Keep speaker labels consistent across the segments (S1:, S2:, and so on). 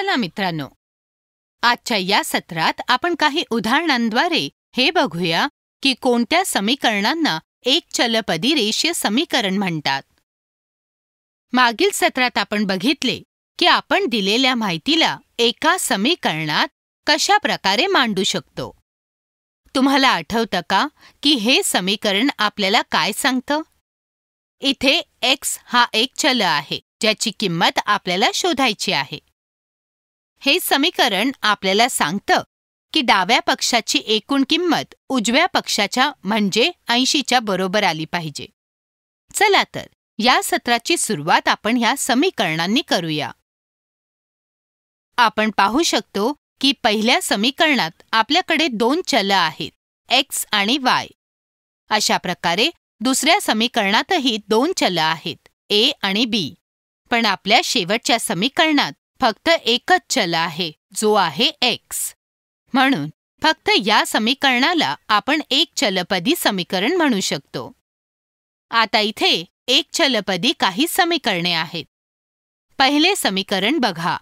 S1: चला मित्रांनो आजच्या या सत्रात आपण काही उदाहरणांद्वारे हे बघूया की कोणत्या समीकरणांना एक चलपदी रेषीय समीकरण म्हणतात मागील सत्रात आपण बघितले की आपण दिलेल्या माहितीला एका समीकरणात कशा प्रकारे मांडू शकतो तुम्हाला आठवतं का की हे समीकरण आपल्याला काय सांगतं इथे एक्स हा एक चल आहे ज्याची किंमत आपल्याला शोधायची आहे हे समीकरण आपल्याला सांगतं की डाव्या पक्षाची एकूण किंमत उजव्या पक्षाच्या म्हणजे ऐंशीच्या बरोबर आली पाहिजे चला तर या सत्राची सुरुवात आपण ह्या समीकरणांनी करूया आपण पाहू शकतो की पहिल्या समीकरणात आपल्याकडे दोन चल आहेत एक्स आणि वाय अशा प्रकारे दुसऱ्या समीकरणातही दोन चल आहेत ए आणि बी पण आपल्या शेवटच्या समीकरणात फक्त एकच चल आहे जो आहे एक्स म्हणून फक्त या समीकरणाला आपण एक चलपदी समीकरण म्हणू शकतो आता इथे एक चलपदी काही समीकरणे आहेत पहिले समीकरण बघा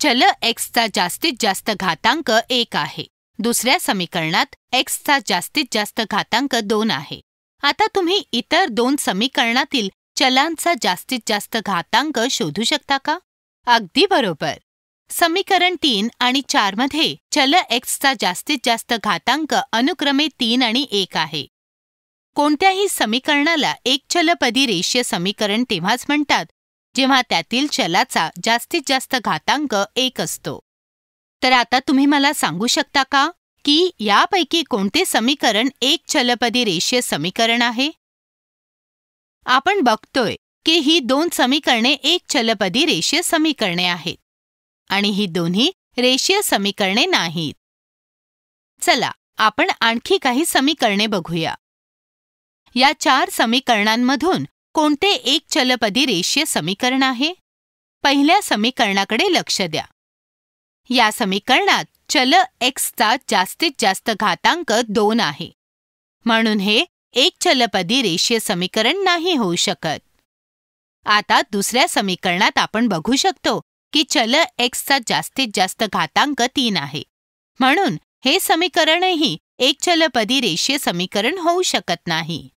S1: चल एक्सचा जास्तीत जास्त घातांक एक आहे दुसऱ्या समीकरणात एक्सचा जास्तीत जास्त घातांक दोन आहे आता तुम्ही इतर दोन समीकरणातील चलांचा जास्तीत जास्त घातांक शोधू शकता का अगदी बरोबर समीकरण तीन आणि चारमध्ये चल एक्सचा जास्तीत जास्त घातांक अनुक्रमे तीन आणि एक आहे कोणत्याही समीकरणाला एक चलपदी रेषीय समीकरण तेव्हाच म्हणतात जेव्हा त्यातील चलाचा जास्तीत जास्त घातांक एक असतो तर आता तुम्ही मला सांगू शकता का की यापैकी कोणते समीकरण एक चलपदी रेषीय समीकरण आहे आपण बघतोय की ही दोन समीकरणे एक चलपदी रेषीय समीकरणे आहेत आणि ही दोन्ही रेषीय समीकरणे नाहीत चला आपण आणखी काही समीकरणे बघूया या चार समीकरणांमधून कोणते एक चलपदी रेषीय समीकरण आहे पहिल्या समीकरणाकडे लक्ष द्या या समीकरणात चल एक्सचा जास्तीत जास्त घातांक दोन आहे म्हणून हे एक चलपदी रेषीय समीकरण नाही होऊ शकत आता दुसऱ्या समीकरणात आपण बघू शकतो की चल एक्सचा जास्तीत जास्त घातांक तीन आहे म्हणून हे समीकरणही एक चलपदी रेषीय समीकरण होऊ शकत नाही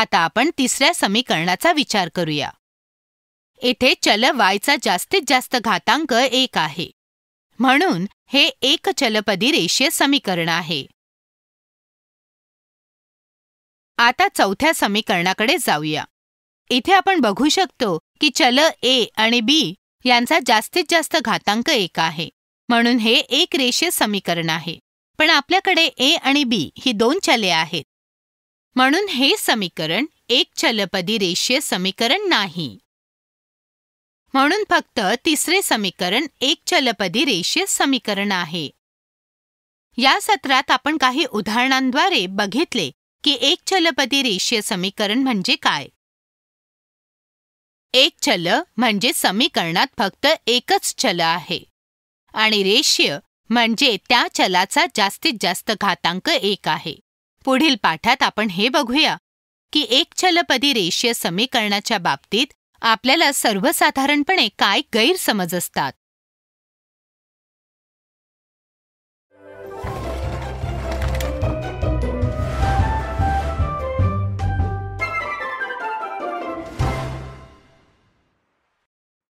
S1: आता आपण तिसऱ्या समीकरणाचा विचार करूया इथे चल वायचा जास्तीत जास्त घातांक एक आहे म्हणून हे एक चलपदी रेषीय समीकरण आहे आता चौथ्या समीकरणाकडे जाऊया इथे आपण बघू शकतो की चल ए आणि बी यांचा जास्तीत जास्त घातांक एक आहे म्हणून हे एक रेषीय समीकरण आहे पण आपल्याकडे ए आणि बी ही दोन चले आहेत म्हणून हे समीकरण एक चलपदी रेषीय समीकरण नाही म्हणून फक्त तिसरे समीकरण एक चलपदी रेषीय समीकरण आहे या सत्रात आपण काही उदाहरणांद्वारे बघितले की एक चलपदी रेषीय समीकरण म्हणजे काय एक चल म्हणजे समीकरणात फक्त एकच चल आहे आणि रेष्य म्हणजे त्या चलाचा जास्तीत जास्त घातांक एक आहे पुढील पाठात आपण हे बघूया की एक चलपदी रेषीय समीकरणाच्या बाबतीत आपल्याला सर्वसाधारणपणे काय गैरसमज असतात